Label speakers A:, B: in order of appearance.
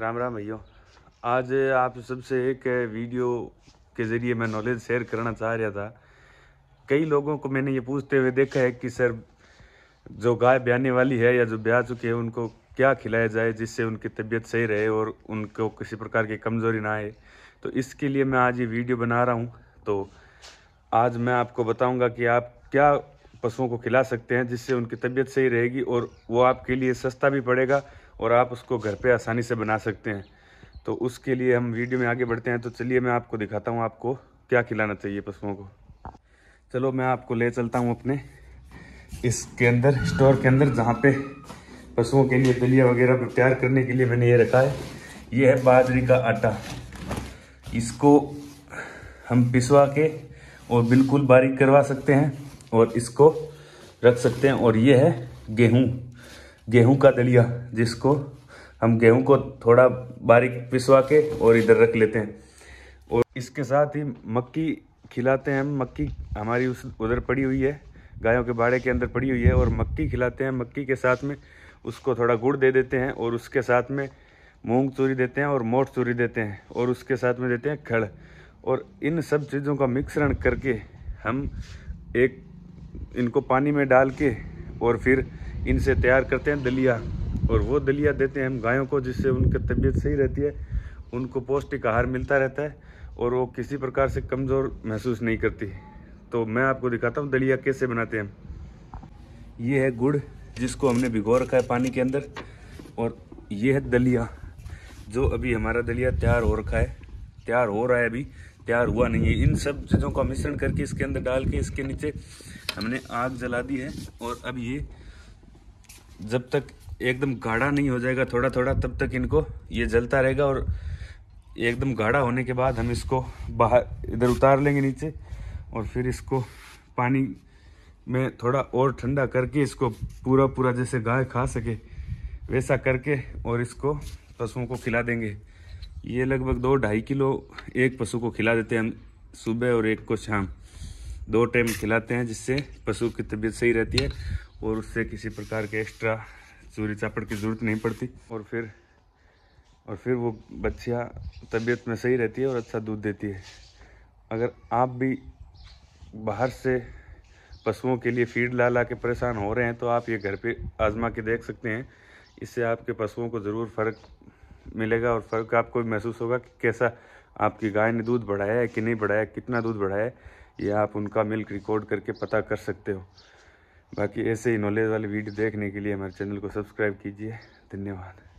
A: राम राम भैया आज आप सबसे एक वीडियो के ज़रिए मैं नॉलेज शेयर करना चाह रहा था कई लोगों को मैंने ये पूछते हुए देखा है कि सर जो गाय ब्याने वाली है या जो ब्याह चुकी है उनको क्या खिलाया जाए जिससे उनकी तबीयत सही रहे और उनको किसी प्रकार की कमज़ोरी ना आए तो इसके लिए मैं आज ये वीडियो बना रहा हूँ तो आज मैं आपको बताऊँगा कि आप क्या पशुओं को खिला सकते हैं जिससे उनकी तबीयत सही रहेगी और वो आपके लिए सस्ता भी पड़ेगा और आप उसको घर पे आसानी से बना सकते हैं तो उसके लिए हम वीडियो में आगे बढ़ते हैं तो चलिए मैं आपको दिखाता हूँ आपको क्या खिलाना चाहिए पशुओं को चलो मैं आपको ले चलता हूँ अपने इसके अंदर स्टोर के अंदर जहाँ पे पशुओं के लिए दलिया वगैरह तैयार करने के लिए मैंने ये रखा है ये है बाजरी का आटा इसको हम पिसवा के और बिल्कुल बारीक करवा सकते हैं और इसको रख सकते हैं और ये है गेहूँ गेहूँ का दलिया जिसको हम गेहूँ को थोड़ा बारीक पिसवा के और इधर रख लेते हैं और इसके साथ ही मक्की खिलाते हैं हम मक्की हमारी उस उधर पड़ी हुई है गायों के बाड़े के अंदर पड़ी हुई है और मक्की खिलाते हैं मक्की के साथ में उसको थोड़ा गुड़ दे देते हैं और उसके साथ में मूंग चूरी देते हैं और मोट चूरी देते हैं और उसके साथ में देते हैं खड़ और इन सब चीज़ों का मिश्रण करके हम एक इनको पानी में डाल के और फिर इनसे तैयार करते हैं दलिया और वो दलिया देते हैं हम गायों को जिससे उनकी तबीयत सही रहती है उनको पौष्टिक आहार मिलता रहता है और वो किसी प्रकार से कमज़ोर महसूस नहीं करती तो मैं आपको दिखाता हूँ दलिया कैसे बनाते हैं ये है गुड़ जिसको हमने भिगो रखा है पानी के अंदर और ये है दलिया जो अभी हमारा दलिया तैयार हो रखा है तैयार हो रहा है अभी तैयार हुआ नहीं है इन सब चीज़ों का मिश्रण करके इसके अंदर डाल के इसके नीचे हमने आग जला दी है और अब ये जब तक एकदम गाढ़ा नहीं हो जाएगा थोड़ा थोड़ा तब तक इनको ये जलता रहेगा और एकदम गाढ़ा होने के बाद हम इसको बाहर इधर उतार लेंगे नीचे और फिर इसको पानी में थोड़ा और ठंडा करके इसको पूरा पूरा जैसे गाय खा सके वैसा करके और इसको पशुओं को खिला देंगे ये लगभग दो ढाई किलो एक पशु को खिला देते हैं हम सुबह और एक को शाम दो टाइम खिलाते हैं जिससे पशु की तबीयत सही रहती है और उससे किसी प्रकार के एक्स्ट्रा चूरी चापड़ की ज़रूरत नहीं पड़ती और फिर और फिर वो बच्चिया तबीयत में सही रहती है और अच्छा दूध देती है अगर आप भी बाहर से पशुओं के लिए फीड ला ला के परेशान हो रहे हैं तो आप ये घर पे आजमा के देख सकते हैं इससे आपके पशुओं को ज़रूर फ़र्क मिलेगा और फ़र्क आपको महसूस होगा कि कैसा आपकी गाय ने दूध बढ़ाया है कि नहीं बढ़ाया कितना दूध बढ़ाया है ये आप उनका मिल्क रिकॉर्ड करके पता कर सकते हो बाकी ऐसे ही नॉलेज वाले वीडियो देखने के लिए हमारे चैनल को सब्सक्राइब कीजिए धन्यवाद